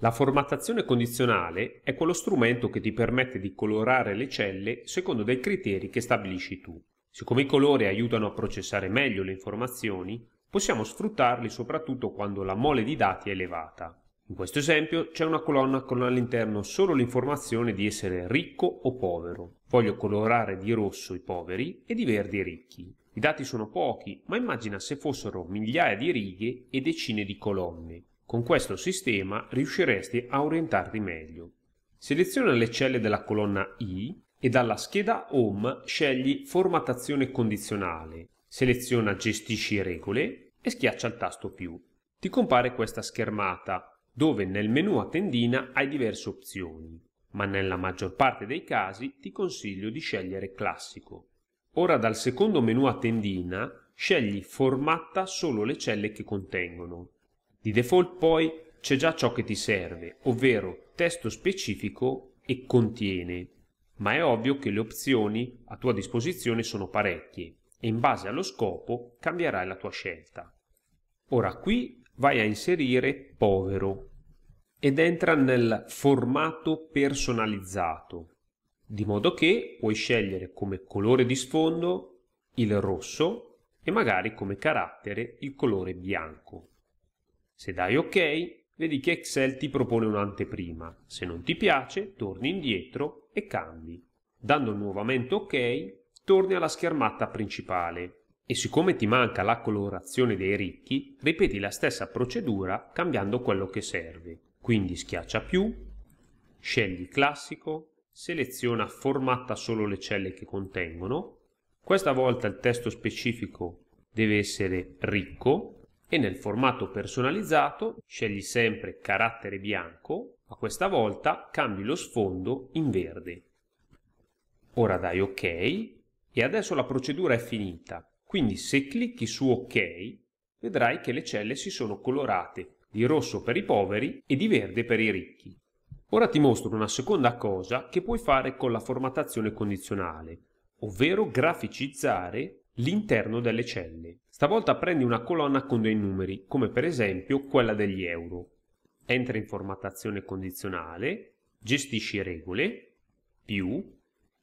La formattazione condizionale è quello strumento che ti permette di colorare le celle secondo dei criteri che stabilisci tu. Siccome i colori aiutano a processare meglio le informazioni, possiamo sfruttarli soprattutto quando la mole di dati è elevata. In questo esempio c'è una colonna con all'interno solo l'informazione di essere ricco o povero. Voglio colorare di rosso i poveri e di verde i ricchi. I dati sono pochi, ma immagina se fossero migliaia di righe e decine di colonne. Con questo sistema riusciresti a orientarti meglio. Seleziona le celle della colonna I e dalla scheda Home scegli Formattazione condizionale, seleziona Gestisci regole e schiaccia il tasto più. Ti compare questa schermata dove nel menu a tendina hai diverse opzioni, ma nella maggior parte dei casi ti consiglio di scegliere classico. Ora dal secondo menu a tendina scegli Formatta solo le celle che contengono di default poi c'è già ciò che ti serve, ovvero testo specifico e contiene, ma è ovvio che le opzioni a tua disposizione sono parecchie e in base allo scopo cambierai la tua scelta. Ora qui vai a inserire povero ed entra nel formato personalizzato, di modo che puoi scegliere come colore di sfondo il rosso e magari come carattere il colore bianco. Se dai ok, vedi che Excel ti propone un'anteprima. Se non ti piace, torni indietro e cambi. Dando nuovamente ok, torni alla schermata principale. E siccome ti manca la colorazione dei ricchi, ripeti la stessa procedura cambiando quello che serve. Quindi schiaccia più, scegli classico, seleziona formatta solo le celle che contengono. Questa volta il testo specifico deve essere ricco e nel formato personalizzato scegli sempre carattere bianco, ma questa volta cambi lo sfondo in verde. Ora dai ok e adesso la procedura è finita, quindi se clicchi su ok vedrai che le celle si sono colorate di rosso per i poveri e di verde per i ricchi. Ora ti mostro una seconda cosa che puoi fare con la formattazione condizionale, ovvero graficizzare L'interno delle celle. Stavolta prendi una colonna con dei numeri, come per esempio quella degli euro. Entra in formattazione condizionale, gestisci regole, più,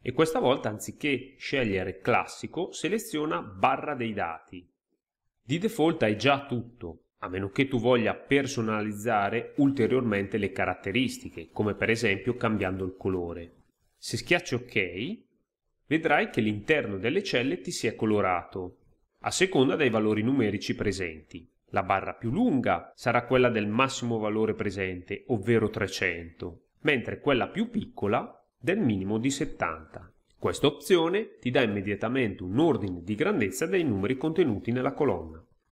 e questa volta anziché scegliere classico, seleziona barra dei dati. Di default hai già tutto, a meno che tu voglia personalizzare ulteriormente le caratteristiche, come per esempio cambiando il colore. Se schiacci ok, vedrai che l'interno delle celle ti si è colorato, a seconda dei valori numerici presenti. La barra più lunga sarà quella del massimo valore presente, ovvero 300, mentre quella più piccola del minimo di 70. Questa opzione ti dà immediatamente un ordine di grandezza dei numeri contenuti nella colonna.